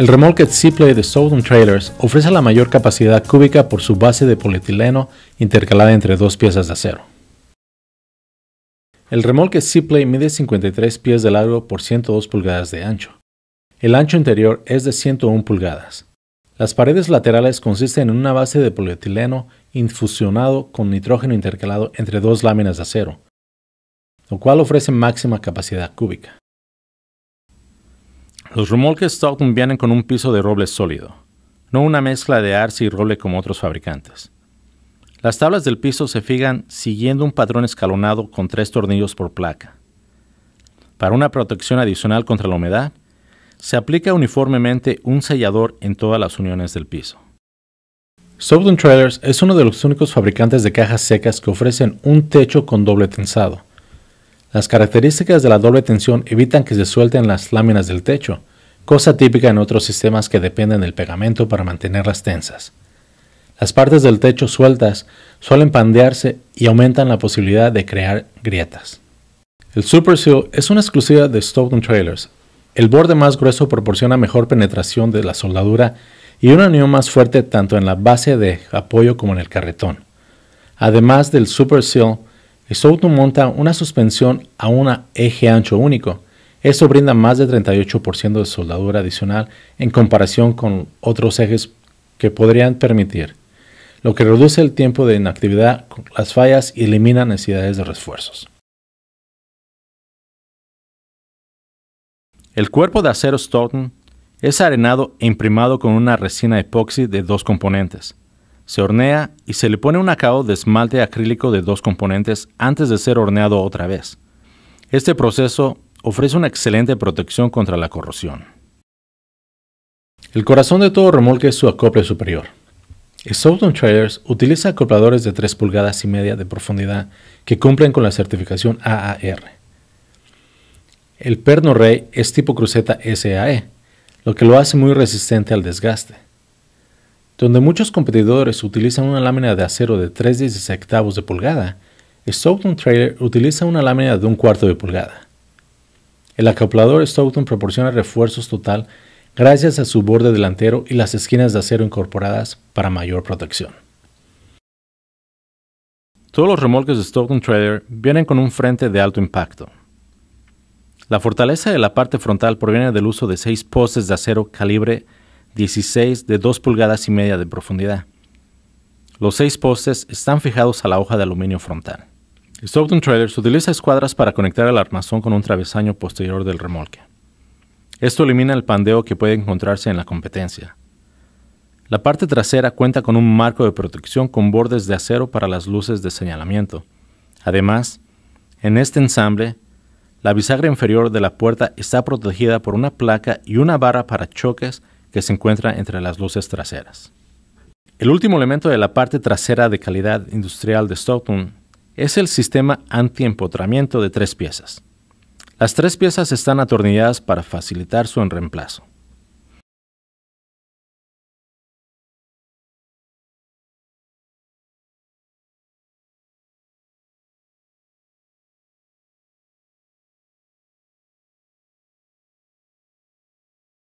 El remolque ZipLay de Southern Trailers ofrece la mayor capacidad cúbica por su base de polietileno intercalada entre dos piezas de acero. El remolque ZipLay mide 53 pies de largo por 102 pulgadas de ancho. El ancho interior es de 101 pulgadas. Las paredes laterales consisten en una base de polietileno infusionado con nitrógeno intercalado entre dos láminas de acero, lo cual ofrece máxima capacidad cúbica. Los remolques Stockton vienen con un piso de roble sólido, no una mezcla de arce y roble como otros fabricantes. Las tablas del piso se fijan siguiendo un patrón escalonado con tres tornillos por placa. Para una protección adicional contra la humedad, se aplica uniformemente un sellador en todas las uniones del piso. Southern Trailers es uno de los únicos fabricantes de cajas secas que ofrecen un techo con doble tensado las características de la doble tensión evitan que se suelten las láminas del techo, cosa típica en otros sistemas que dependen del pegamento para mantenerlas tensas. Las partes del techo sueltas suelen pandearse y aumentan la posibilidad de crear grietas. El Super Seal es una exclusiva de Stoughton Trailers. El borde más grueso proporciona mejor penetración de la soldadura y una unión más fuerte tanto en la base de apoyo como en el carretón. Además del Super Seal, Stoughton monta una suspensión a un eje ancho único. Esto brinda más de 38% de soldadura adicional en comparación con otros ejes que podrían permitir, lo que reduce el tiempo de inactividad con las fallas y elimina necesidades de refuerzos. El cuerpo de acero Stoughton es arenado e imprimado con una resina epoxi de dos componentes, se hornea y se le pone un acabo de esmalte acrílico de dos componentes antes de ser horneado otra vez. Este proceso ofrece una excelente protección contra la corrosión. El corazón de todo remolque es su acople superior. Southern Trailers utiliza acopladores de 3 pulgadas y media de profundidad que cumplen con la certificación AAR. El perno rey es tipo cruceta SAE, lo que lo hace muy resistente al desgaste. Donde muchos competidores utilizan una lámina de acero de 3 16 de pulgada, Stoughton Trailer utiliza una lámina de un cuarto de pulgada. El acoplador Stoughton proporciona refuerzos total gracias a su borde delantero y las esquinas de acero incorporadas para mayor protección. Todos los remolques de Stoughton Trailer vienen con un frente de alto impacto. La fortaleza de la parte frontal proviene del uso de seis postes de acero calibre 16 de 2 pulgadas y media de profundidad. Los seis postes están fijados a la hoja de aluminio frontal. Stockton Trailers utiliza escuadras para conectar el armazón con un travesaño posterior del remolque. Esto elimina el pandeo que puede encontrarse en la competencia. La parte trasera cuenta con un marco de protección con bordes de acero para las luces de señalamiento. Además, en este ensamble, la bisagra inferior de la puerta está protegida por una placa y una barra para choques que se encuentra entre las luces traseras. El último elemento de la parte trasera de calidad industrial de Stockton es el sistema antiempotramiento de tres piezas. Las tres piezas están atornilladas para facilitar su reemplazo.